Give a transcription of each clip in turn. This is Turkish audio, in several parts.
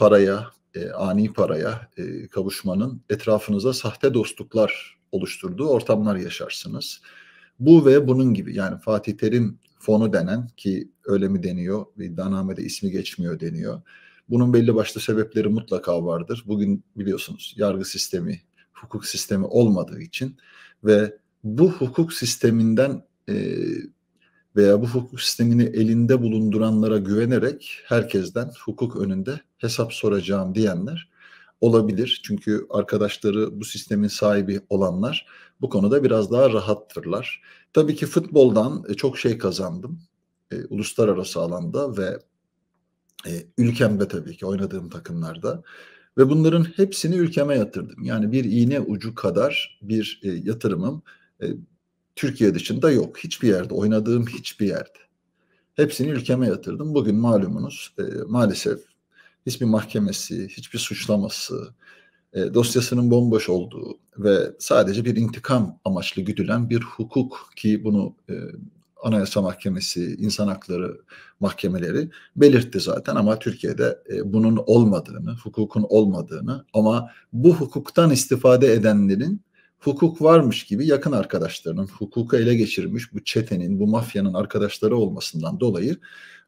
paraya, e, ani paraya e, kavuşmanın etrafınıza sahte dostluklar oluşturduğu ortamlar yaşarsınız. Bu ve bunun gibi yani Fatih Terim fonu denen ki öyle mi deniyor iddianamede ismi geçmiyor deniyor. Bunun belli başlı sebepleri mutlaka vardır. Bugün biliyorsunuz yargı sistemi, hukuk sistemi olmadığı için ve bu hukuk sisteminden e, veya bu hukuk sistemini elinde bulunduranlara güvenerek herkesten hukuk önünde hesap soracağım diyenler olabilir. Çünkü arkadaşları bu sistemin sahibi olanlar bu konuda biraz daha rahattırlar. Tabii ki futboldan e, çok şey kazandım. E, uluslararası alanda ve e, ülkemde tabii ki oynadığım takımlarda ve bunların hepsini ülkeme yatırdım. Yani bir iğne ucu kadar bir e, yatırımım e, Türkiye dışında yok. Hiçbir yerde, oynadığım hiçbir yerde. Hepsini ülkeme yatırdım. Bugün malumunuz e, maalesef hiçbir mahkemesi, hiçbir suçlaması, e, dosyasının bomboş olduğu ve sadece bir intikam amaçlı güdülen bir hukuk ki bunu e, Anayasa Mahkemesi, İnsan Hakları Mahkemeleri belirtti zaten ama Türkiye'de e, bunun olmadığını, hukukun olmadığını ama bu hukuktan istifade edenlerin hukuk varmış gibi yakın arkadaşlarının hukuka ele geçirmiş bu çetenin, bu mafyanın arkadaşları olmasından dolayı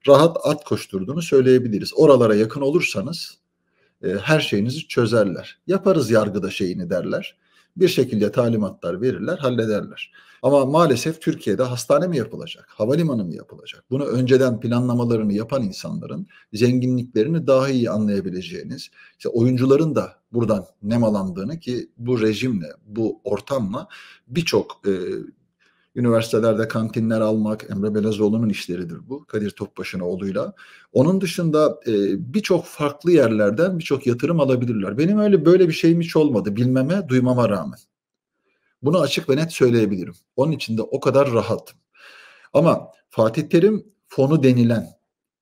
rahat at koşturduğunu söyleyebiliriz. Oralara yakın olursanız e, her şeyinizi çözerler. Yaparız yargıda şeyini derler. Bir şekilde talimatlar verirler, hallederler. Ama maalesef Türkiye'de hastane mi yapılacak, havalimanı mı yapılacak? Bunu önceden planlamalarını yapan insanların zenginliklerini daha iyi anlayabileceğiniz, işte oyuncuların da buradan nem alandığını ki bu rejimle, bu ortamla birçok e, üniversitelerde kantinler almak Emre Belezoğlu'nun işleridir bu Kadir Topbaşınoğlu'yla. Onun dışında e, birçok farklı yerlerden birçok yatırım alabilirler. Benim öyle böyle bir şeyim hiç olmadı bilmeme duymama rağmen. Bunu açık ve net söyleyebilirim. Onun için de o kadar rahatım. Ama Fatih Terim fonu denilen,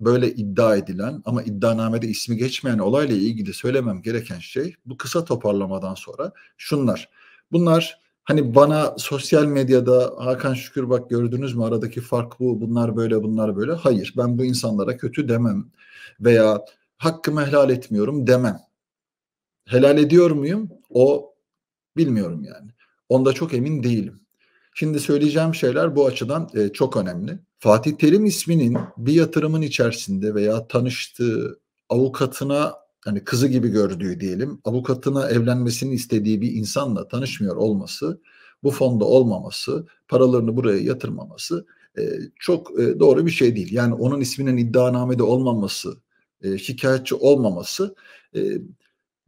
böyle iddia edilen ama iddianamede ismi geçmeyen olayla ilgili söylemem gereken şey bu kısa toparlamadan sonra şunlar. Bunlar hani bana sosyal medyada Hakan Şükür bak gördünüz mü aradaki fark bu bunlar böyle bunlar böyle. Hayır ben bu insanlara kötü demem veya hakkımı helal etmiyorum demem. Helal ediyor muyum? O bilmiyorum yani. Onda çok emin değilim. Şimdi söyleyeceğim şeyler bu açıdan e, çok önemli. Fatih Terim isminin bir yatırımın içerisinde veya tanıştığı avukatına hani kızı gibi gördüğü diyelim avukatına evlenmesini istediği bir insanla tanışmıyor olması bu fonda olmaması paralarını buraya yatırmaması e, çok e, doğru bir şey değil. Yani onun isminin iddianamede olmaması e, şikayetçi olmaması e,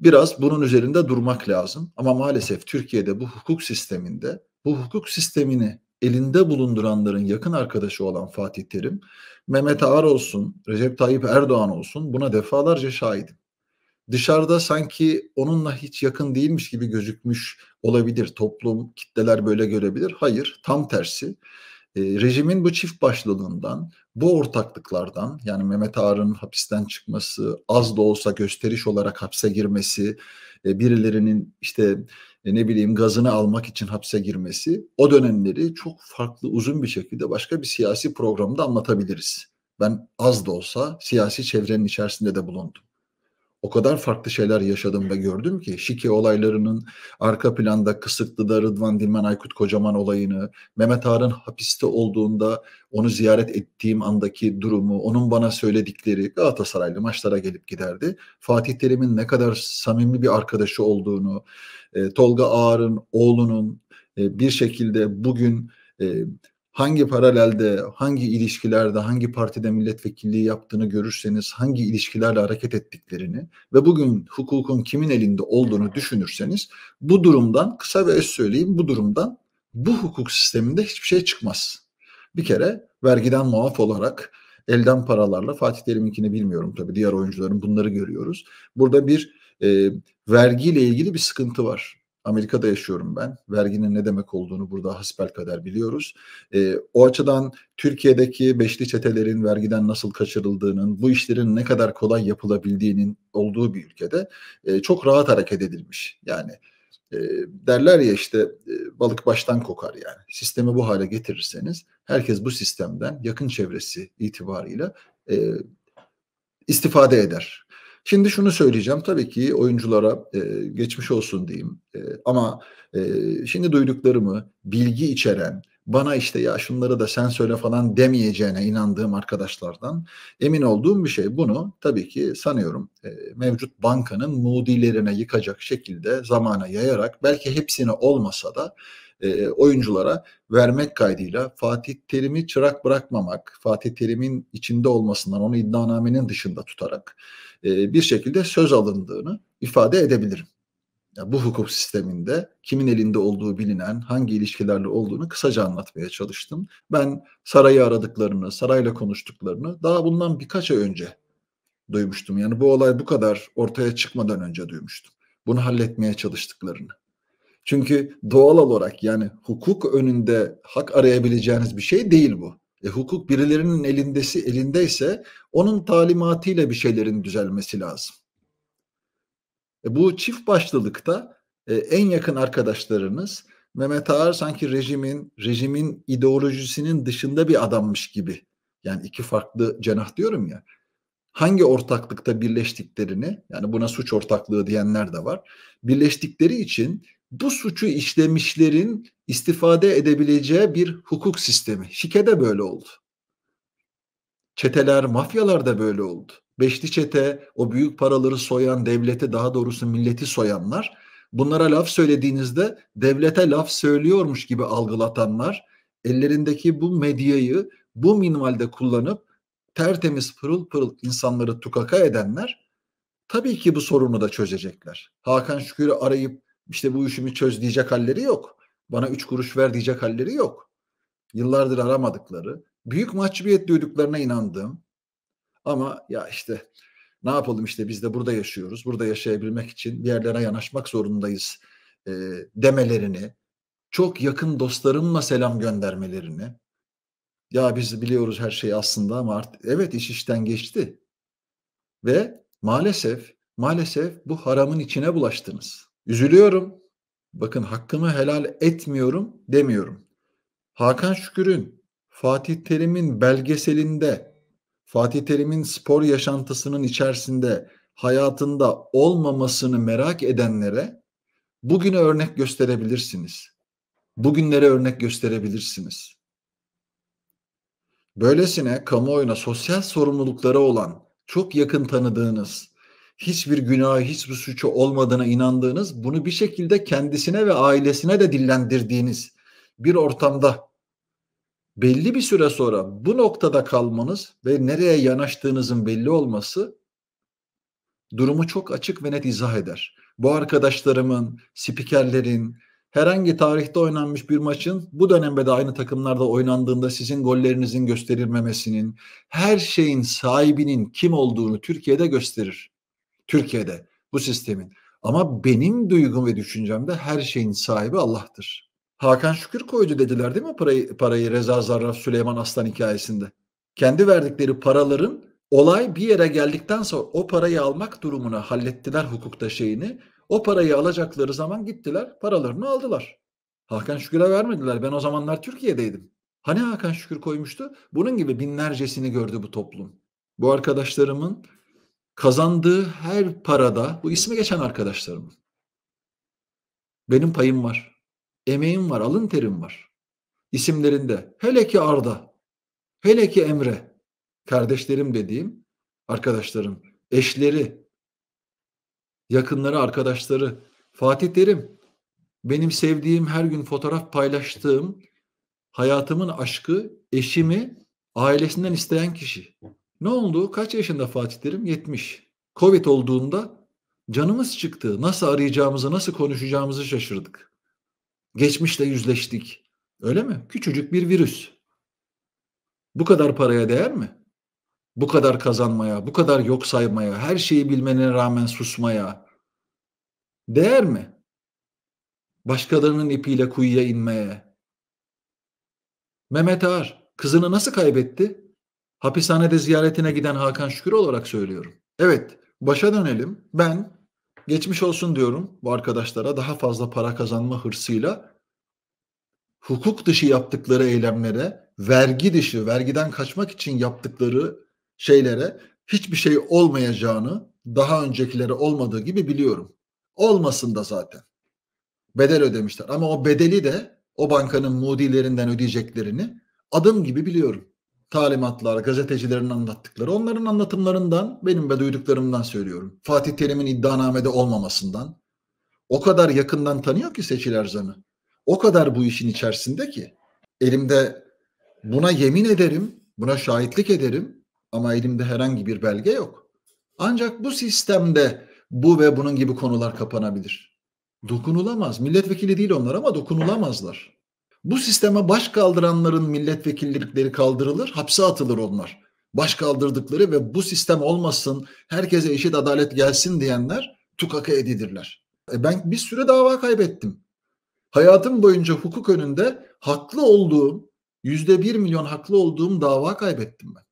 biraz bunun üzerinde durmak lazım. Ama maalesef Türkiye'de bu hukuk sisteminde bu hukuk sistemini elinde bulunduranların yakın arkadaşı olan Fatih Terim, Mehmet Ağar olsun, Recep Tayyip Erdoğan olsun buna defalarca şahidim. Dışarıda sanki onunla hiç yakın değilmiş gibi gözükmüş olabilir. Toplum, kitleler böyle görebilir. Hayır, tam tersi e, rejimin bu çift başlılığından, bu ortaklıklardan yani Mehmet Ağar'ın hapisten çıkması, az da olsa gösteriş olarak hapse girmesi, e, birilerinin işte e, ne bileyim gazını almak için hapse girmesi o dönemleri çok farklı uzun bir şekilde başka bir siyasi programda anlatabiliriz. Ben az da olsa siyasi çevrenin içerisinde de bulundum o kadar farklı şeyler yaşadım ve gördüm ki Şike olaylarının arka planda kısıtlıda Rıdvan Dilmen Aykut Kocaman olayını, Mehmet Ağar'ın hapiste olduğunda onu ziyaret ettiğim andaki durumu, onun bana söyledikleri Galatasaraylı maçlara gelip giderdi. Fatih Terim'in ne kadar samimi bir arkadaşı olduğunu, e, Tolga Ağar'ın oğlunun e, bir şekilde bugün e, hangi paralelde, hangi ilişkilerde, hangi partide milletvekilliği yaptığını görürseniz, hangi ilişkilerle hareket ettiklerini ve bugün hukukun kimin elinde olduğunu düşünürseniz bu durumdan kısa ve öz söyleyeyim bu durumdan bu hukuk sisteminde hiçbir şey çıkmaz. Bir kere vergiden muaf olarak elden paralarla Fatih Terim'inkini bilmiyorum tabii diğer oyuncuların bunları görüyoruz. Burada bir e, vergiyle ilgili bir sıkıntı var. Amerika'da yaşıyorum ben. Verginin ne demek olduğunu burada hasbel kadar biliyoruz. E, o açıdan Türkiye'deki beşli çetelerin vergiden nasıl kaçırıldığının, bu işlerin ne kadar kolay yapılabildiğinin olduğu bir ülkede e, çok rahat hareket edilmiş. Yani e, derler ya işte e, balık baştan kokar yani. Sistemi bu hale getirirseniz herkes bu sistemden yakın çevresi itibarıyla e, istifade eder. Şimdi şunu söyleyeceğim tabii ki oyunculara e, geçmiş olsun diyeyim e, ama e, şimdi duyduklarımı bilgi içeren bana işte ya şunları da sen söyle falan demeyeceğine inandığım arkadaşlardan emin olduğum bir şey. Bunu tabii ki sanıyorum e, mevcut bankanın mudilerine yıkacak şekilde zamana yayarak belki hepsini olmasa da e, oyunculara vermek kaydıyla Fatih Terim'i çırak bırakmamak, Fatih Terim'in içinde olmasından onu iddianamenin dışında tutarak e, bir şekilde söz alındığını ifade edebilirim bu hukuk sisteminde kimin elinde olduğu bilinen, hangi ilişkilerle olduğunu kısaca anlatmaya çalıştım. Ben sarayı aradıklarını, sarayla konuştuklarını daha bundan birkaç ay önce duymuştum. Yani bu olay bu kadar ortaya çıkmadan önce duymuştum. Bunu halletmeye çalıştıklarını. Çünkü doğal olarak yani hukuk önünde hak arayabileceğiniz bir şey değil bu. E, hukuk birilerinin elindesi elindeyse onun talimatıyla bir şeylerin düzelmesi lazım. E, bu çift başlılıkta e, en yakın arkadaşlarınız Mehmet Ağar sanki rejimin rejimin ideolojisinin dışında bir adammış gibi. Yani iki farklı cenah diyorum ya. Hangi ortaklıkta birleştiklerini yani buna suç ortaklığı diyenler de var. Birleştikleri için bu suçu işlemişlerin istifade edebileceği bir hukuk sistemi. Şike de böyle oldu. Çeteler, mafyalar da böyle oldu beşli çete, o büyük paraları soyan, devleti daha doğrusu milleti soyanlar, bunlara laf söylediğinizde devlete laf söylüyormuş gibi algılatanlar, ellerindeki bu medyayı bu minvalde kullanıp tertemiz pırıl pırıl insanları tukaka edenler tabii ki bu sorunu da çözecekler. Hakan Şükür'ü arayıp işte bu işimi çöz diyecek halleri yok. Bana üç kuruş ver diyecek halleri yok. Yıllardır aramadıkları, büyük mahcubiyet duyduklarına inandığım, ama ya işte ne yapalım işte biz de burada yaşıyoruz. Burada yaşayabilmek için bir yerlere yanaşmak zorundayız e, demelerini, çok yakın dostlarımla selam göndermelerini. Ya biz biliyoruz her şeyi aslında ama artık evet iş işten geçti. Ve maalesef maalesef bu haramın içine bulaştınız. Üzülüyorum. Bakın hakkımı helal etmiyorum demiyorum. Hakan Şükür'ün Fatih Terim'in belgeselinde Fatih Terim'in spor yaşantısının içerisinde hayatında olmamasını merak edenlere bugüne örnek gösterebilirsiniz. Bugünlere örnek gösterebilirsiniz. Böylesine kamuoyuna sosyal sorumlulukları olan, çok yakın tanıdığınız, hiçbir günah, hiçbir suçu olmadığına inandığınız, bunu bir şekilde kendisine ve ailesine de dillendirdiğiniz bir ortamda belli bir süre sonra bu noktada kalmanız ve nereye yanaştığınızın belli olması durumu çok açık ve net izah eder. Bu arkadaşlarımın, spikerlerin, herhangi tarihte oynanmış bir maçın bu dönemde de aynı takımlarda oynandığında sizin gollerinizin gösterilmemesinin, her şeyin sahibinin kim olduğunu Türkiye'de gösterir. Türkiye'de bu sistemin. Ama benim duygum ve düşüncemde her şeyin sahibi Allah'tır. Hakan Şükür koydu dediler değil mi parayı, parayı Reza Zarraf Süleyman Aslan hikayesinde? Kendi verdikleri paraların olay bir yere geldikten sonra o parayı almak durumuna hallettiler hukukta şeyini. O parayı alacakları zaman gittiler paralarını aldılar. Hakan Şükür'e vermediler. Ben o zamanlar Türkiye'deydim. Hani Hakan Şükür koymuştu? Bunun gibi binlercesini gördü bu toplum. Bu arkadaşlarımın kazandığı her parada, bu ismi geçen arkadaşlarımın. Benim payım var. Emeğim var, alın terim var İsimlerinde. Hele ki Arda, hele ki Emre, kardeşlerim dediğim arkadaşlarım, eşleri, yakınları, arkadaşları. Fatih Terim, benim sevdiğim her gün fotoğraf paylaştığım hayatımın aşkı, eşimi ailesinden isteyen kişi. Ne oldu? Kaç yaşında Fatih Terim? 70. Covid olduğunda canımız çıktı. Nasıl arayacağımızı, nasıl konuşacağımızı şaşırdık. Geçmişle yüzleştik. Öyle mi? Küçücük bir virüs. Bu kadar paraya değer mi? Bu kadar kazanmaya, bu kadar yok saymaya, her şeyi bilmene rağmen susmaya değer mi? Başkalarının ipiyle kuyuya inmeye. Mehmet Ağar kızını nasıl kaybetti? Hapishanede ziyaretine giden Hakan Şükür olarak söylüyorum. Evet, başa dönelim. Ben geçmiş olsun diyorum bu arkadaşlara daha fazla para kazanma hırsıyla hukuk dışı yaptıkları eylemlere, vergi dışı, vergiden kaçmak için yaptıkları şeylere hiçbir şey olmayacağını daha öncekilere olmadığı gibi biliyorum. Olmasın da zaten. Bedel ödemişler ama o bedeli de o bankanın mudilerinden ödeyeceklerini adım gibi biliyorum talimatlar, gazetecilerin anlattıkları, onların anlatımlarından, benim ve duyduklarımdan söylüyorum. Fatih Terim'in iddianamede olmamasından. O kadar yakından tanıyor ki Seçil Erzan'ı. O kadar bu işin içerisinde ki. Elimde buna yemin ederim, buna şahitlik ederim ama elimde herhangi bir belge yok. Ancak bu sistemde bu ve bunun gibi konular kapanabilir. Dokunulamaz. Milletvekili değil onlar ama dokunulamazlar. Bu sisteme baş kaldıranların milletvekillikleri kaldırılır, hapse atılır onlar. Baş kaldırdıkları ve bu sistem olmasın, herkese eşit adalet gelsin diyenler tukaka edidirler. E ben bir süre dava kaybettim. Hayatım boyunca hukuk önünde haklı olduğum, yüzde bir milyon haklı olduğum dava kaybettim ben.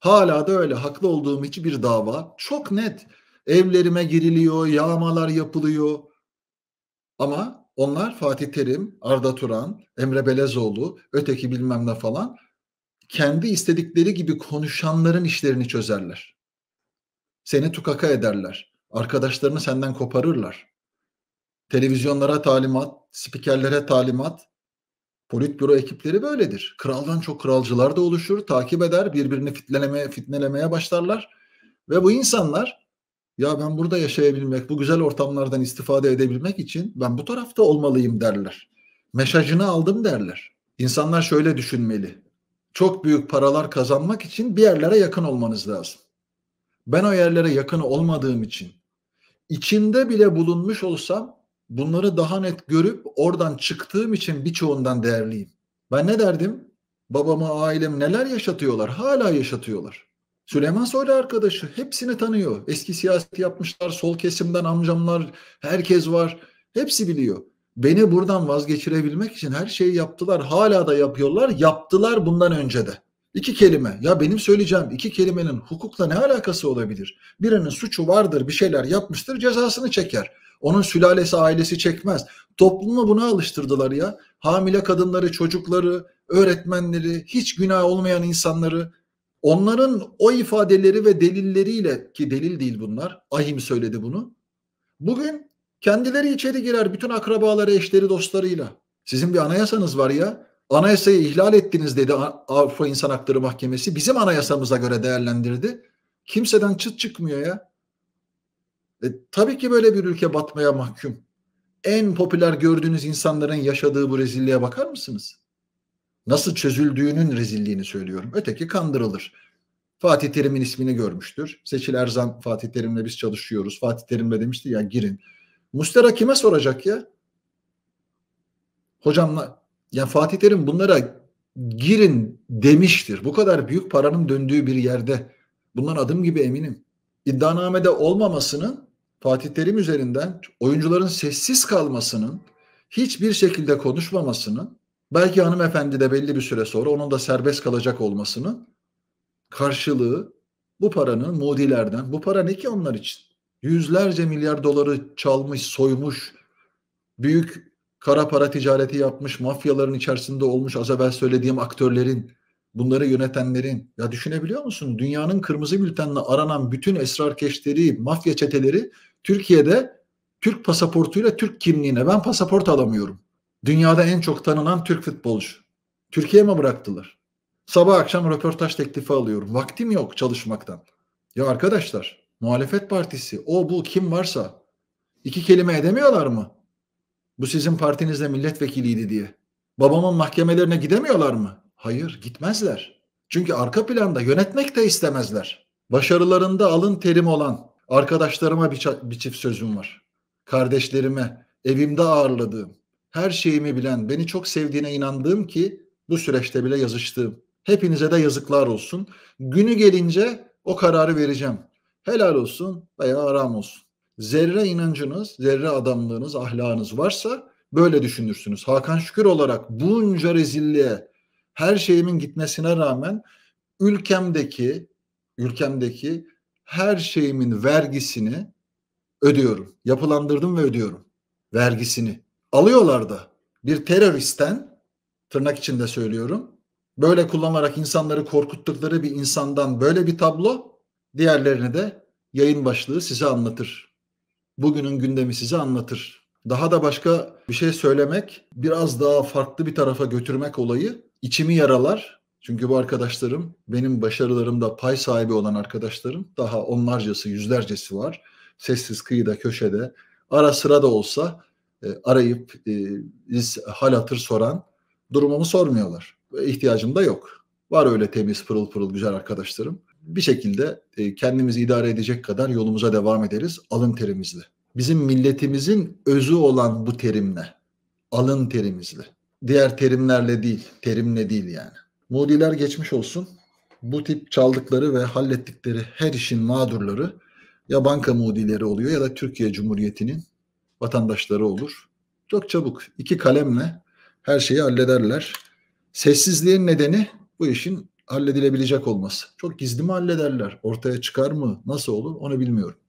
Hala da öyle haklı olduğum hiçbir dava çok net. Evlerime giriliyor, yağmalar yapılıyor. Ama onlar Fatih Terim, Arda Turan, Emre Belezoğlu, öteki bilmem ne falan kendi istedikleri gibi konuşanların işlerini çözerler. Seni tukaka ederler. Arkadaşlarını senden koparırlar. Televizyonlara talimat, spikerlere talimat. Politbüro ekipleri böyledir. Kraldan çok kralcılar da oluşur, takip eder, birbirini fitneleme, fitnelemeye başlarlar. Ve bu insanlar ya ben burada yaşayabilmek, bu güzel ortamlardan istifade edebilmek için ben bu tarafta olmalıyım derler. Mesajını aldım derler. İnsanlar şöyle düşünmeli. Çok büyük paralar kazanmak için bir yerlere yakın olmanız lazım. Ben o yerlere yakın olmadığım için içinde bile bulunmuş olsam bunları daha net görüp oradan çıktığım için birçoğundan değerliyim. Ben ne derdim? Babamı, ailem neler yaşatıyorlar? Hala yaşatıyorlar. Süleyman Soylu arkadaşı hepsini tanıyor. Eski siyaset yapmışlar, sol kesimden amcamlar, herkes var. Hepsi biliyor. Beni buradan vazgeçirebilmek için her şeyi yaptılar. Hala da yapıyorlar. Yaptılar bundan önce de. İki kelime. Ya benim söyleyeceğim iki kelimenin hukukla ne alakası olabilir? Birinin suçu vardır, bir şeyler yapmıştır, cezasını çeker. Onun sülalesi, ailesi çekmez. Toplumu buna alıştırdılar ya. Hamile kadınları, çocukları, öğretmenleri, hiç günah olmayan insanları Onların o ifadeleri ve delilleriyle ki delil değil bunlar. Ahim söyledi bunu. Bugün kendileri içeri girer bütün akrabaları, eşleri, dostlarıyla. Sizin bir anayasanız var ya. Anayasayı ihlal ettiniz dedi Avrupa İnsan Hakları Mahkemesi. Bizim anayasamıza göre değerlendirdi. Kimseden çıt çıkmıyor ya. E, tabii ki böyle bir ülke batmaya mahkum. En popüler gördüğünüz insanların yaşadığı bu rezilliğe bakar mısınız? Nasıl çözüldüğünün rezilliğini söylüyorum. Öteki kandırılır. Fatih Terim'in ismini görmüştür. Seçil Erzan Fatih Terim'le biz çalışıyoruz. Fatih Terim de demişti ya girin. Mustera kime soracak ya? Hocamla Ya Fatih Terim bunlara girin demiştir. Bu kadar büyük paranın döndüğü bir yerde bundan adım gibi eminim. İddianamede olmamasının Fatih Terim üzerinden oyuncuların sessiz kalmasının hiçbir şekilde konuşmamasının Belki hanımefendi de belli bir süre sonra onun da serbest kalacak olmasını karşılığı bu paranın mudilerden, bu para ne ki onlar için? Yüzlerce milyar doları çalmış, soymuş, büyük kara para ticareti yapmış, mafyaların içerisinde olmuş az evvel söylediğim aktörlerin, bunları yönetenlerin. Ya düşünebiliyor musun? Dünyanın kırmızı bültenle aranan bütün esrar esrarkeşleri, mafya çeteleri Türkiye'de Türk pasaportuyla Türk kimliğine ben pasaport alamıyorum. Dünyada en çok tanınan Türk futbolcu. Türkiye mi bıraktılar? Sabah akşam röportaj teklifi alıyorum. Vaktim yok çalışmaktan. Ya arkadaşlar muhalefet partisi o bu kim varsa iki kelime edemiyorlar mı? Bu sizin partinizde milletvekiliydi diye. Babamın mahkemelerine gidemiyorlar mı? Hayır gitmezler. Çünkü arka planda yönetmek de istemezler. Başarılarında alın terim olan arkadaşlarıma bir, bir çift sözüm var. Kardeşlerime, evimde ağırladığım, her şeyimi bilen, beni çok sevdiğine inandığım ki bu süreçte bile yazıştığım. Hepinize de yazıklar olsun. Günü gelince o kararı vereceğim. Helal olsun veya haram olsun. Zerre inancınız, zerre adamlığınız, ahlakınız varsa böyle düşünürsünüz. Hakan Şükür olarak bunca rezilliğe, her şeyimin gitmesine rağmen ülkemdeki ülkemdeki her şeyimin vergisini ödüyorum. Yapılandırdım ve ödüyorum vergisini alıyorlar da bir teröristten tırnak içinde söylüyorum böyle kullanarak insanları korkuttukları bir insandan böyle bir tablo diğerlerini de yayın başlığı size anlatır. Bugünün gündemi size anlatır. Daha da başka bir şey söylemek, biraz daha farklı bir tarafa götürmek olayı içimi yaralar. Çünkü bu arkadaşlarım, benim başarılarımda pay sahibi olan arkadaşlarım daha onlarcası, yüzlercesi var. Sessiz kıyıda, köşede, ara sıra da olsa e, arayıp biz e, hal hatır soran durumumu sormuyorlar. İhtiyacım da yok. Var öyle temiz pırıl pırıl güzel arkadaşlarım. Bir şekilde e, kendimizi idare edecek kadar yolumuza devam ederiz alın terimizle. Bizim milletimizin özü olan bu terimle. Alın terimizle. Diğer terimlerle değil, terimle değil yani. Mudiler geçmiş olsun. Bu tip çaldıkları ve hallettikleri her işin mağdurları ya banka mudileri oluyor ya da Türkiye Cumhuriyeti'nin vatandaşları olur. Çok çabuk iki kalemle her şeyi hallederler. Sessizliğin nedeni bu işin halledilebilecek olması. Çok gizli mi hallederler? Ortaya çıkar mı? Nasıl olur? Onu bilmiyorum.